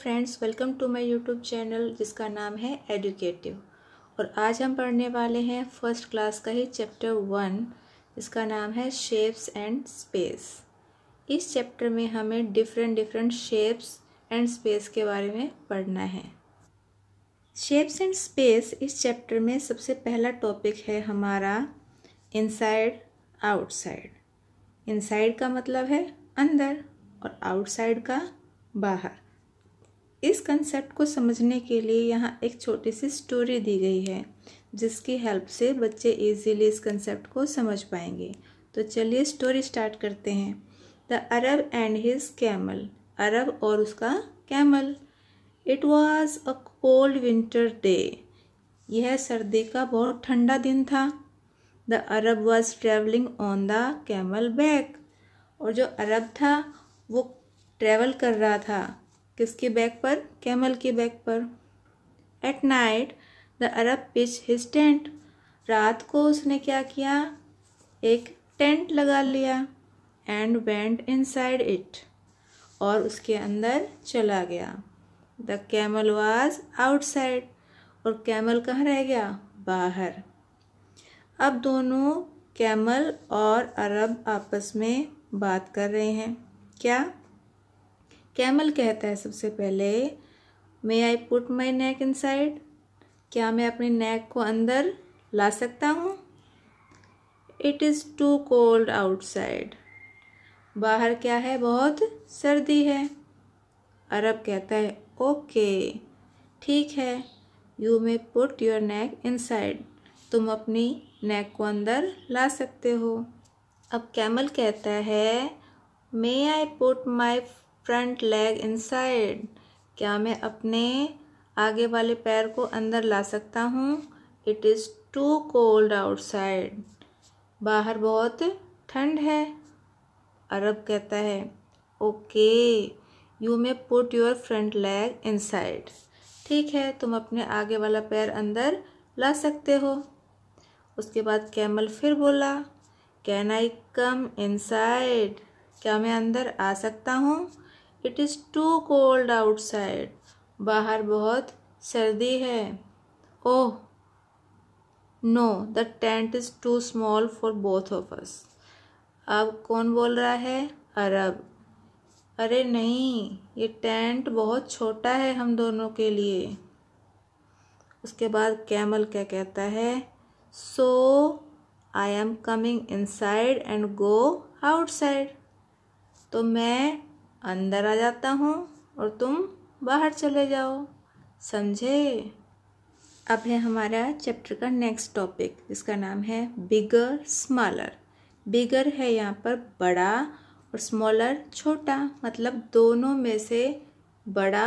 friends welcome to my YouTube channel जिसका नाम है एडुकेटिव और आज हम पढ़ने वाले हैं फर्स्ट क्लास का ही चैप्टर वन जिसका नाम है शेप्स एंड स्पेस इस चैप्टर में हमें different different shapes and space के बारे में पढ़ना है शेप्स एंड स्पेस इस चैप्टर में सबसे पहला टॉपिक है हमारा इनसाइड आउटसाइड इनसाइड का मतलब है अंदर और आउटसाइड का बाहर इस कंसेप्ट को समझने के लिए यहाँ एक छोटी सी स्टोरी दी गई है जिसकी हेल्प से बच्चे इजीली इस कंसेप्ट को समझ पाएंगे तो चलिए स्टोरी स्टार्ट करते हैं the Arab and his camel अरब और उसका camel it was a cold winter day यह सर्दी का बहुत ठंडा दिन था the Arab was travelling on the camel back और जो अरब था वो ट्रेवल कर रहा था किसके बैक पर कैमल के बैक पर at night the Arab pitch his tent रात को उसने क्या किया एक टेंट लगा लिया एंड वेंट साइड इट और उसके अंदर चला गया द कैमल वाज आउटसाइड और कैमल कहाँ रह गया बाहर अब दोनों कैमल और अरब आपस में बात कर रहे हैं क्या कैमल कहता है सबसे पहले मे I put my neck in side क्या मैं अपने नेक को अंदर ला सकता हूँ it is too cold outside बाहर क्या है बहुत सर्दी है अरब कहता है ओके okay, ठीक है you may put your neck inside तुम अपनी नेक को अंदर ला सकते हो अब कैमल कहता है may I put my front leg inside क्या मैं अपने आगे वाले पैर को अंदर ला सकता हूँ it is too cold outside बाहर बहुत ठंड है अरब कहता है okay you may put your front leg inside ठीक है तुम अपने आगे वाला पैर अंदर ला सकते हो उसके बाद कैमल फिर बोला कैन आई कम इनसाइड क्या मैं अंदर आ सकता हूँ it is too cold outside बाहर बहुत सर्दी है oh no the tent is too small for both of us अब कौन बोल रहा है अरब अरे नहीं ये टेंट बहुत छोटा है हम दोनों के लिए उसके बाद कैमल क्या कहता है so I am coming inside and go outside तो मैं अंदर आ जाता हूँ और तुम बाहर चले जाओ समझे अब है हमारा चैप्टर का नेक्स्ट टॉपिक जिसका नाम है बिगर स्मॉलर बिगर है यहाँ पर बड़ा और स्मॉलर छोटा मतलब दोनों में से बड़ा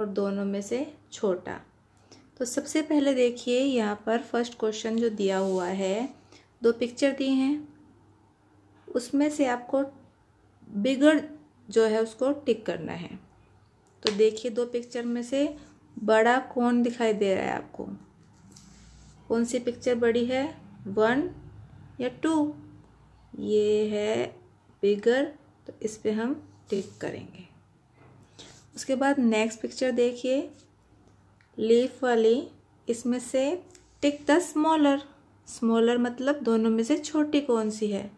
और दोनों में से छोटा तो सबसे पहले देखिए यहाँ पर फर्स्ट क्वेश्चन जो दिया हुआ है दो पिक्चर दी हैं उसमें से आपको बिगर जो है उसको टिक करना है तो देखिए दो पिक्चर में से बड़ा कौन दिखाई दे रहा है आपको कौन सी पिक्चर बड़ी है वन या टू ये है बिगर तो इस पर हम टिक करेंगे उसके बाद नेक्स्ट पिक्चर देखिए लीफ वाली इसमें से टिक द स्मॉलर स्मॉलर मतलब दोनों में से छोटी कौन सी है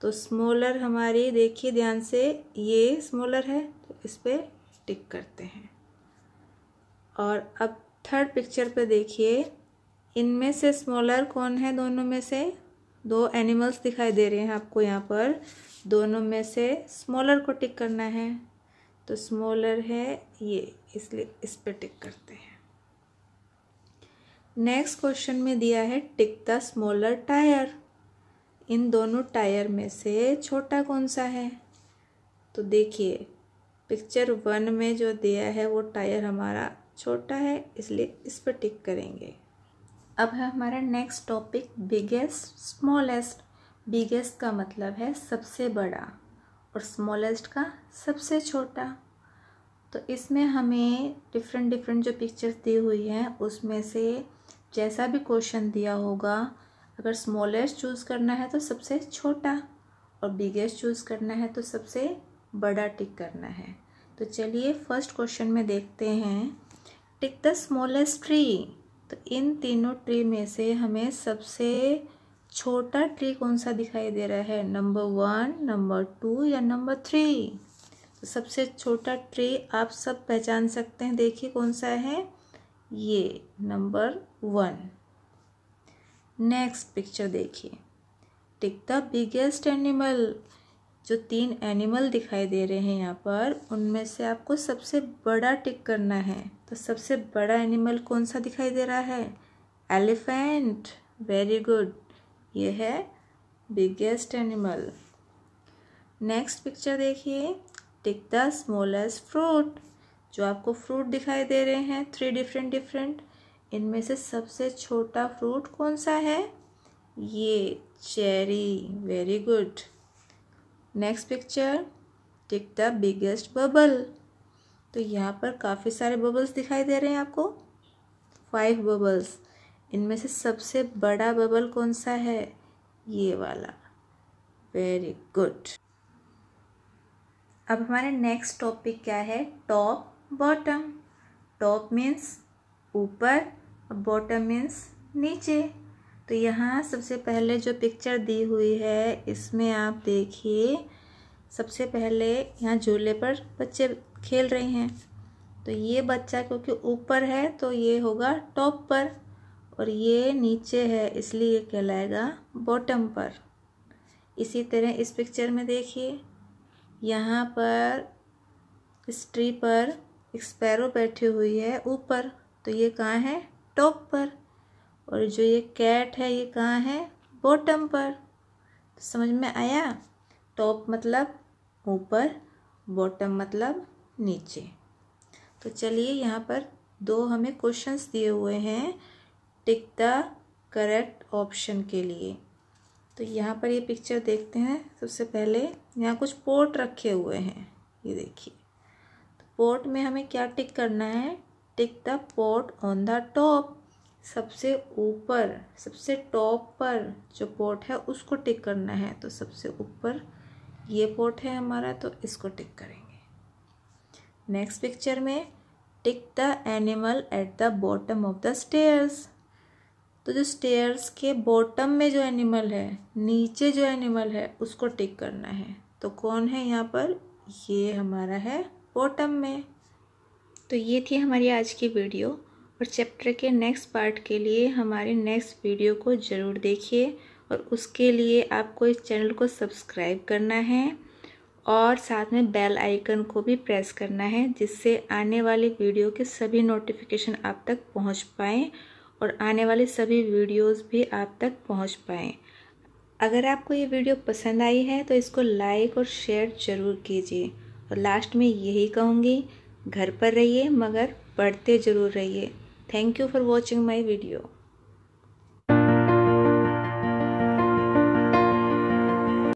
तो स्मॉलर हमारी देखिए ध्यान से ये स्मॉलर है तो इस पर टिक करते हैं और अब थर्ड पिक्चर पे देखिए इनमें से स्मॉलर कौन है दोनों में से दो एनिमल्स दिखाई दे रहे हैं आपको यहाँ पर दोनों में से स्मॉलर को टिक करना है तो स्मॉलर है ये इसलिए इस पर टिक करते हैं नेक्स्ट क्वेश्चन में दिया है टिक द स्मॉलर टायर इन दोनों टायर में से छोटा कौन सा है तो देखिए पिक्चर वन में जो दिया है वो टायर हमारा छोटा है इसलिए इस पर टिक करेंगे अब है हमारा next topic biggest smallest biggest का मतलब है सबसे बड़ा और स्मॉलेस्ट का सबसे छोटा तो इसमें हमें डिफरेंट डिफरेंट जो पिक्चर्स दी हुई हैं उसमें से जैसा भी क्वेश्चन दिया होगा अगर स्मॉलेस्ट चूज़ करना है तो सबसे छोटा और बिगेस्ट चूज़ करना है तो सबसे बड़ा टिक करना है तो चलिए फर्स्ट क्वेश्चन में देखते हैं टिक द स्मॉलेस्ट ट्री तो इन तीनों ट्री में से हमें सबसे छोटा ट्री कौन सा दिखाई दे रहा है नंबर वन नंबर टू या नंबर थ्री तो सबसे छोटा ट्री आप सब पहचान सकते हैं देखिए कौन सा है ये नंबर वन नेक्स्ट पिक्चर देखिए टिक द बिगेस्ट एनिमल जो तीन एनिमल दिखाई दे रहे हैं यहाँ पर उनमें से आपको सबसे बड़ा टिक करना है तो सबसे बड़ा एनिमल कौन सा दिखाई दे रहा है एलिफेंट वेरी गुड ये है बिगेस्ट एनिमल नेक्स्ट पिक्चर देखिए टिक द स्मॉलेस्ट फ्रूट जो आपको फ्रूट दिखाई दे रहे हैं थ्री डिफरेंट डिफरेंट इनमें से सबसे छोटा फ्रूट कौन सा है ये cherry very good next picture tick the biggest bubble तो यहाँ पर काफ़ी सारे बबल्स दिखाई दे रहे हैं आपको फाइव बबल्स इनमें से सबसे बड़ा बबल कौन सा है ये वाला वेरी गुड अब हमारे नेक्स्ट टॉपिक क्या है टॉप बॉटम टॉप मीन्स ऊपर और बॉटम मीन्स नीचे तो यहाँ सबसे पहले जो पिक्चर दी हुई है इसमें आप देखिए सबसे पहले यहाँ झूले पर बच्चे खेल रहे हैं तो ये बच्चा क्योंकि ऊपर है तो ये होगा टॉप पर और ये नीचे है इसलिए ये कहलाएगा बॉटम पर इसी तरह इस पिक्चर में देखिए यहाँ पर इस ट्री पर एक स्पैरो बैठी हुई है ऊपर तो ये कहाँ है टॉप पर और जो ये कैट है ये कहाँ है बॉटम पर तो समझ में आया टॉप मतलब ऊपर बॉटम मतलब नीचे तो चलिए यहाँ पर दो हमें क्वेश्चंस दिए हुए हैं टिक द करेक्ट ऑप्शन के लिए तो यहाँ पर ये पिक्चर देखते हैं सबसे पहले यहाँ कुछ पोर्ट रखे हुए हैं ये देखिए तो पोर्ट में हमें क्या टिक करना है tick the pot on the top सबसे ऊपर सबसे टॉप पर जो पॉट है उसको टिक करना है तो सबसे ऊपर ये पॉट है हमारा तो इसको टिक करेंगे नेक्स्ट पिक्चर में tick the animal at the bottom of the stairs तो जो स्टेयर्स के बॉटम में जो एनिमल है नीचे जो एनिमल है उसको टिक करना है तो कौन है यहाँ पर ये हमारा है बॉटम में तो ये थी हमारी आज की वीडियो और चैप्टर के नेक्स्ट पार्ट के लिए हमारे नेक्स्ट वीडियो को ज़रूर देखिए और उसके लिए आपको इस चैनल को सब्सक्राइब करना है और साथ में बेल आइकन को भी प्रेस करना है जिससे आने वाले वीडियो के सभी नोटिफिकेशन आप तक पहुंच पाएँ और आने वाले सभी वीडियोस भी आप तक पहुंच पाएँ अगर आपको ये वीडियो पसंद आई है तो इसको लाइक और शेयर ज़रूर कीजिए और लास्ट में यही कहूँगी घर पर रहिए मगर पढ़ते ज़रूर रहिए thank you for watching my video